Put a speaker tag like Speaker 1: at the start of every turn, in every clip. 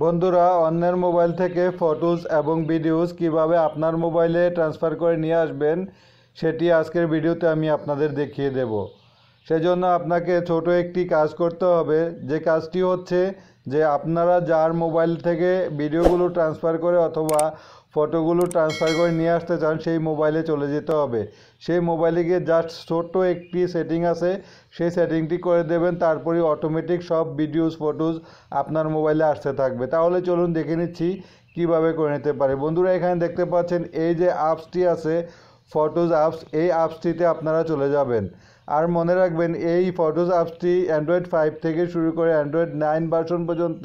Speaker 1: বন্ধুরা অন্যের মোবাইল থেকে ফটোজ এবং ভিডিওস কিভাবে আপনার মোবাইলে ট্রান্সফার করে নিয়ে আসবেন সেটি আজকের ভিডিওতে আমি আপনাদের দেখিয়ে দেবো সেজন্য আপনাকে ছোট একটি কাজ করতে হবে যে কাজটি হচ্ছে যে আপনারা যার মোবাইল থেকে ভিডিওগুলো ট্রান্সফার করে অথবা ফটোগুলো ট্রান্সফার করে নিয়ে আসতে চান সেই মোবাইলে চলে যেতে হবে সেই মোবাইলে গিয়ে জাস্ট ছোট্ট একটি সেটিং আছে সেই সেটিংটি করে দেবেন তারপরে অটোমেটিক সব ভিডিওস ফটোজ আপনার মোবাইলে আসতে থাকবে তাহলে চলুন দেখে নিচ্ছি কিভাবে করে নিতে পারে বন্ধুরা এখানে দেখতে পাচ্ছেন এই যে অ্যাপসটি আছে ফটোজ অ্যাপস এই অ্যাপসটিতে আপনারা চলে যাবেন আর মনে রাখবেন এই ফটোজ অ্যাপসটি অ্যান্ড্রয়েড ফাইভ থেকে শুরু করে অ্যান্ড্রয়েড নাইন ভার্সন পর্যন্ত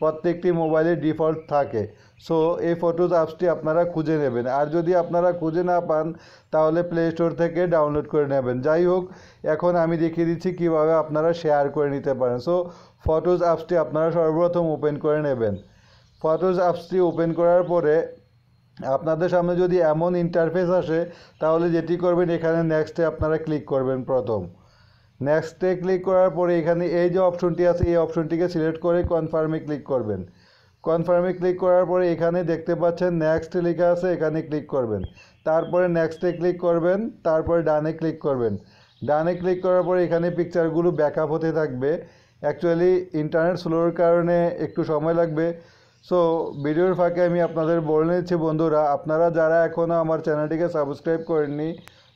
Speaker 1: প্রত্যেকটি মোবাইলে ডিফল্ট থাকে সো এই ফটোজ অ্যাপসটি আপনারা খুঁজে নেবেন আর যদি আপনারা খুঁজে না পান তাহলে প্লে স্টোর থেকে ডাউনলোড করে নেবেন যাই হোক এখন আমি দেখিয়ে দিচ্ছি কিভাবে আপনারা শেয়ার করে নিতে পারেন সো ফটোজ অ্যাপসটি আপনারা সর্বপ্রথম ওপেন করে নেবেন ফটোজ অ্যাপসটি ওপেন করার পরে আপনাদের সামনে যদি এমন ইন্টারফেস আসে তাহলে যেটি করবেন এখানে নেক্সটে আপনারা ক্লিক করবেন প্রথম নেক্সটে ক্লিক করার পরে এখানে এই যে অপশনটি আছে এই অপশনটিকে সিলেক্ট করে কনফার্মে ক্লিক করবেন কনফার্মে ক্লিক করার পরে এখানে দেখতে পাচ্ছেন নেক্সট লেখা আছে এখানে ক্লিক করবেন তারপরে নেক্সটে ক্লিক করবেন তারপরে ডানে ক্লিক করবেন ডানে ক্লিক করার পরে এখানে পিকচারগুলো ব্যাকআপ হতে থাকবে অ্যাকচুয়ালি ইন্টারনেট স্লোর কারণে একটু সময় লাগবে সো ভিডিওর ফাঁকে আমি আপনাদের বলে নিচ্ছি বন্ধুরা আপনারা যারা এখনও আমার চ্যানেলটিকে সাবস্ক্রাইব করেননি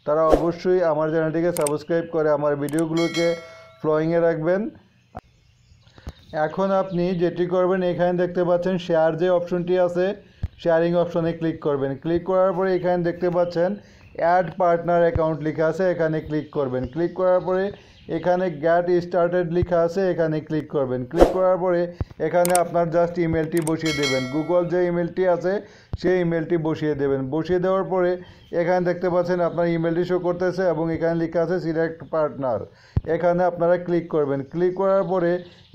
Speaker 1: তারা অবশ্যই আমার চ্যানেলটিকে সাবস্ক্রাইব করে আমার ভিডিওগুলোকে ফ্লোয়িংয়ে রাখবেন এখন আপনি যেটি করবেন এখানে দেখতে পাচ্ছেন শেয়ার যে অপশনটি আছে শেয়ারিং অপশনে ক্লিক করবেন ক্লিক করার পরে এখানে দেখতে পাচ্ছেন অ্যাড পার্টনার অ্যাকাউন্ট লেখা আছে এখানে ক্লিক করবেন ক্লিক করার পরে এখানে গ্যাট স্টার্টেড লেখা আছে এখানে ক্লিক করবেন ক্লিক করার পরে এখানে আপনার জাস্ট ইমেলটি বসিয়ে দেবেন গুগল যে ইমেলটি আছে সেই ইমেলটি বসিয়ে দেবেন বসিয়ে দেওয়ার পরে এখানে দেখতে পাচ্ছেন আপনার ইমেলটি শো করতেছে এবং এখানে লেখা আছে সিলেক্ট পার্টনার এখানে আপনারা ক্লিক করবেন ক্লিক করার পরে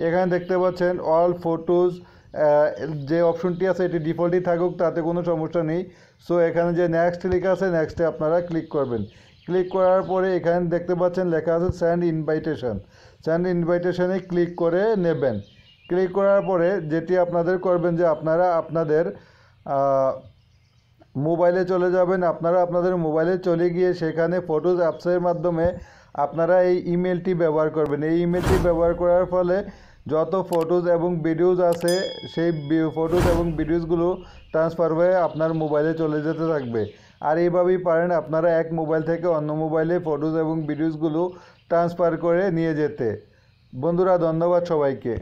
Speaker 1: এখানে দেখতে পাচ্ছেন অল ফটোজ যে অপশনটি আছে এটি ডিফল্টই থাকুক তাতে কোনো সমস্যা নেই সো এখানে যে নেক্সট লেখা আছে নেক্সটে আপনারা ক্লিক করবেন ক্লিক করার পরে এখানে দেখতে পাচ্ছেন লেখা আছে স্যান্ড ইনভাইটেশন স্যান্ড ইনভাইটেশনে ক্লিক করে নেবেন ক্লিক করার পরে যেটি আপনাদের করবেন যে আপনারা আপনাদের মোবাইলে চলে যাবেন আপনারা আপনাদের মোবাইলে চলে গিয়ে সেখানে ফটোজ অ্যাপসের মাধ্যমে আপনারা এই ইমেলটি ব্যবহার করবেন এই ইমেলটি ব্যবহার করার ফলে যত ফটোজ এবং ভিডিওজ আছে সেই ফটোজ এবং ভিডিওজগুলো ট্রান্সফার হয়ে আপনার মোবাইলে চলে যেতে থাকবে আর এইভাবেই পারেন আপনারা এক মোবাইল থেকে অন্য মোবাইলে ফটোজ এবং ভিডিওজগুলো ট্রান্সফার করে নিয়ে যেতে বন্ধুরা ধন্যবাদ সবাইকে